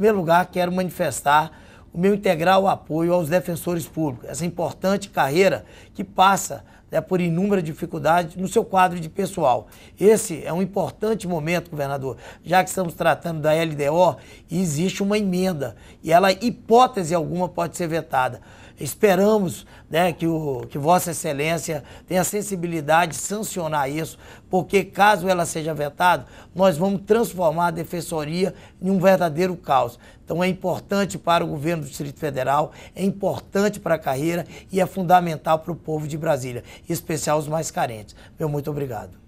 primeiro lugar, quero manifestar o meu integral apoio aos defensores públicos, essa importante carreira que passa né, por inúmeras dificuldades no seu quadro de pessoal. Esse é um importante momento, governador, já que estamos tratando da LDO, existe uma emenda e ela, hipótese alguma, pode ser vetada. Esperamos né, que, o, que Vossa Excelência tenha sensibilidade de sancionar isso, porque caso ela seja vetada, nós vamos transformar a Defensoria em um verdadeiro caos. Então é importante para o governo do Distrito Federal, é importante para a carreira e é fundamental para o povo de Brasília em especial os mais carentes. Meu muito obrigado.